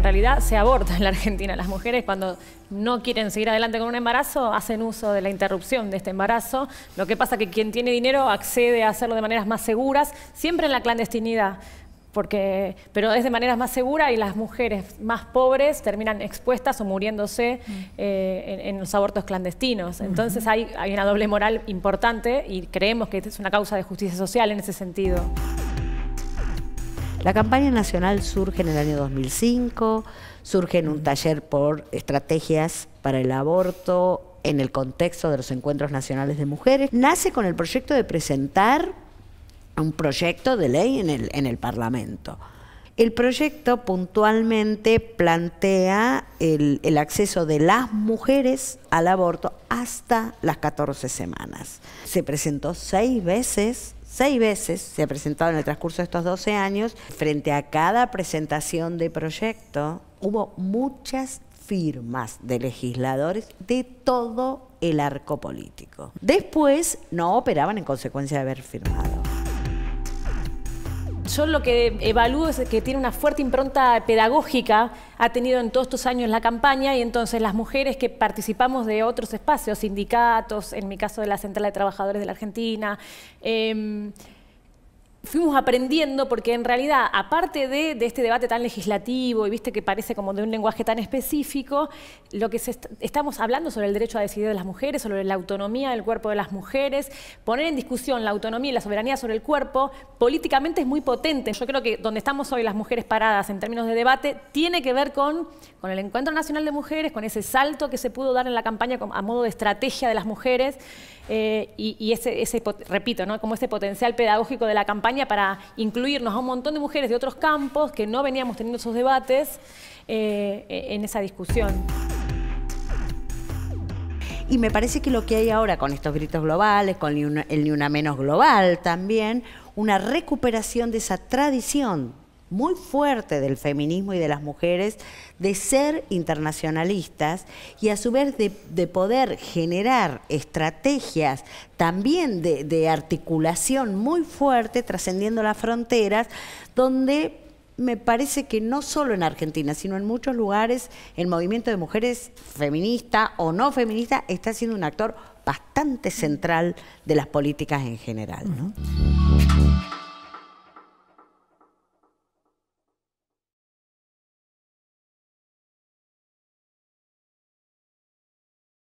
en realidad se aborta en la Argentina. Las mujeres cuando no quieren seguir adelante con un embarazo hacen uso de la interrupción de este embarazo. Lo que pasa es que quien tiene dinero accede a hacerlo de maneras más seguras, siempre en la clandestinidad. Porque, pero es de maneras más seguras y las mujeres más pobres terminan expuestas o muriéndose mm. eh, en, los abortos clandestinos. Entonces hay una doble moral importante y creemos que es una causa de justicia social en ese sentido. La campaña nacional surge en el año 2005, surge en un taller por estrategias para el aborto en el contexto de los encuentros nacionales de mujeres. Nace con el proyecto de presentar un proyecto de ley en el, en el Parlamento. El proyecto puntualmente plantea el, acceso de las mujeres al aborto hasta las 14 semanas. Se presentó seis veces. Seis veces se ha presentado en el transcurso de estos 12 años. Frente a cada presentación de proyecto hubo muchas firmas de legisladores de todo el arco político. Después no operaban en consecuencia de haber firmado yo lo que evalúo es que tiene una fuerte impronta pedagógica, ha tenido en todos estos años la campaña y entonces las mujeres que participamos de otros espacios, sindicatos, en mi caso de la Central de Trabajadores de la Argentina, em, fuimos aprendiendo, porque en realidad, aparte de, este debate tan legislativo y viste que parece como de un lenguaje tan específico, lo que estamos hablando sobre el derecho a decidir de las mujeres, sobre la autonomía del cuerpo de las mujeres, poner en discusión la autonomía y la soberanía sobre el cuerpo, políticamente es muy potente. Yo creo que donde estamos hoy las mujeres paradas en términos de debate tiene que ver con, con el Encuentro Nacional de Mujeres, con ese salto que se pudo dar en la campaña a modo de estrategia de las mujeres. Eh, y, ese, repito, ¿no? como ese potencial pedagógico de la campaña para incluirnos a un montón de mujeres de otros campos que no veníamos teniendo esos debates eh, e, en esa discusión. Y me parece que lo que hay ahora con estos gritos globales, con el Ni Una Menos Global también, una recuperación de esa tradición muy fuerte del feminismo y de las mujeres de ser internacionalistas y a su vez de, poder generar estrategias también de, articulación muy fuerte trascendiendo las fronteras donde me parece que no solo en Argentina, sino en muchos lugares, el movimiento de mujeres feminista o no feminista está siendo un actor bastante central de las políticas en general.